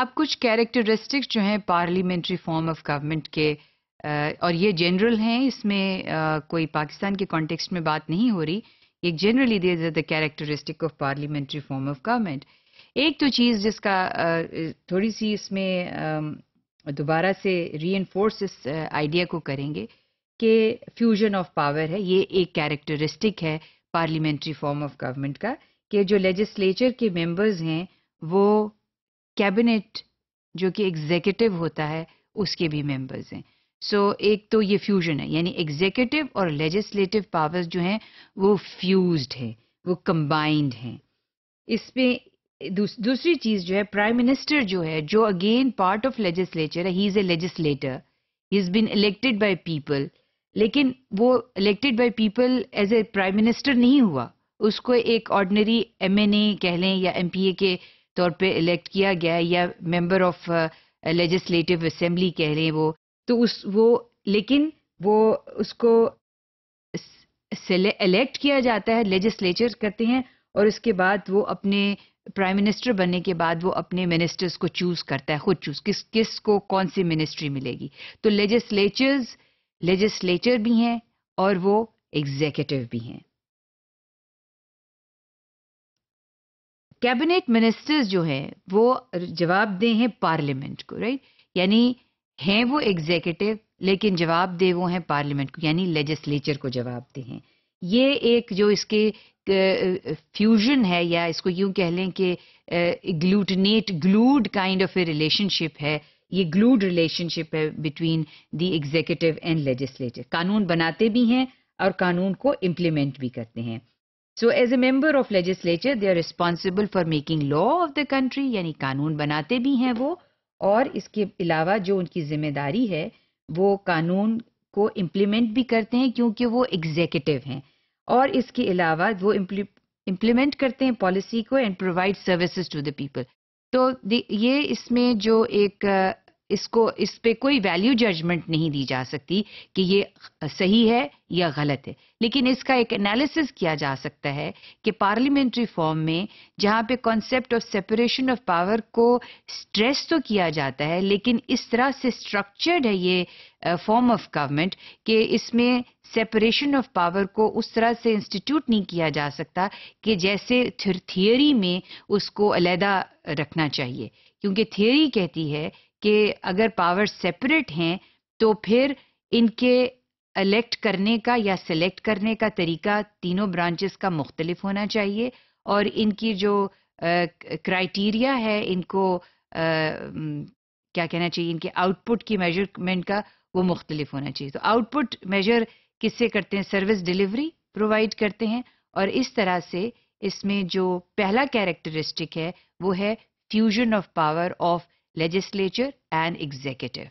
अब कुछ कैरेक्टरिस्टिक्स जो हैं पार्लियामेंट्री फॉर्म ऑफ गवर्नमेंट के और ये जनरल हैं इसमें कोई पाकिस्तान के कॉन्टेक्स्ट में बात नहीं हो रही एक generally these are the characteristic of parliamentary form of government एक तो चीज़ जिसका थोड़ी सी इसमें दोबारा से री इस आइडिया को करेंगे कि फ्यूजन ऑफ पावर है ये एक कैरेक्टरिस्टिक है पार्लियामेंट्री फॉर्म ऑफ गवर्नमेंट का कि जो लेजिस्लेचर के मेंबर्स हैं वो कैबिनेट जो कि एग्जीक्यूटिव होता है उसके भी मेंबर्स हैं सो so, एक तो ये फ्यूजन है यानी एग्जीक्यूटिव और लेजिस्लेटिव पावर्स जो हैं वो फ्यूज्ड है वो कंबाइंड हैं इसमें दूस, दूसरी चीज जो है प्राइम मिनिस्टर जो है जो अगेन पार्ट ऑफ लेजिस्लेचर है he is a legislator he is been elected by people लेकिन वो elected by people as a prime minister नहीं हुआ उसको एक ऑर्डनरी ए कह लें या ए के तौर पे इलेक्ट किया गया है या मेंबर ऑफ लेजिस्लेटिव असेंबली कह रहे हैं वो तो उस वो लेकिन वो उसको इलेक्ट किया जाता है लेजिस्लेचर करते हैं और उसके बाद वो अपने प्राइम मिनिस्टर बनने के बाद वो अपने मिनिस्टर्स को चूज करता है खुद चूज किस किस को कौन सी मिनिस्ट्री मिलेगी तो लेजिस्लेचर्स लेजिस्लेचर भी हैं और वो एग्जीक्यूटिव भी हैं कैबिनेट मिनिस्टर्स जो हैं वो जवाब दे हैं पार्लियामेंट को राइट यानी हैं वो एग्जीक्यूटिव लेकिन जवाब दे वो हैं पार्लियामेंट को यानी लेजिस्लेचर को जवाब दे हैं ये एक जो इसके फ्यूजन है या इसको यूं कह लें कि ग्लूटनेट glued kind of a relationship है ये ग्लूड रिलेशनशिप है between the executive and legislative कानून बनाते भी हैं और कानून को इम्प्लीमेंट भी करते हैं so as a member of legislature they are responsible for making law of the country यानी कानून बनाते भी हैं वो और इसके अलावा जो उनकी जिम्मेदारी है वो कानून को इम्प्लीमेंट भी करते हैं क्योंकि वो एग्जीक्यूटिव हैं और इसके अलावा वो इम्प्लीमेंट करते हैं पॉलिसी को and provide services to the people तो ये इसमें जो एक इसको इस पे कोई वैल्यू जजमेंट नहीं दी जा सकती कि ये सही है या गलत है लेकिन इसका एक एनालिसिस किया जा सकता है कि पार्लियामेंट्री फॉर्म में जहाँ पे concept of separation of power को स्ट्रेस तो किया जाता है लेकिन इस तरह से स्ट्रक्चर्ड है ये फॉर्म ऑफ गवर्नमेंट कि इसमें सेपरेशन ऑफ पावर को उस तरह से इंस्टीट्यूट नहीं किया जा सकता कि जैसे थियरी में उसको अलहदा रखना चाहिए क्योंकि थियोरी कहती है कि अगर पावर सेपरेट हैं तो फिर इनके इलेक्ट करने का या सिलेक्ट करने का तरीका तीनों ब्रांचेस का मुख्तलिफ होना चाहिए और इनकी जो क्राइटेरिया है इनको आ, क्या कहना चाहिए इनके आउटपुट की मेजरमेंट का वो मुख्तलिफ होना चाहिए तो आउटपुट मेजर किससे करते हैं सर्विस डिलीवरी प्रोवाइड करते हैं और इस तरह से इसमें जो पहला कैरेक्टरिस्टिक है वो है fusion of power of legislature and executive.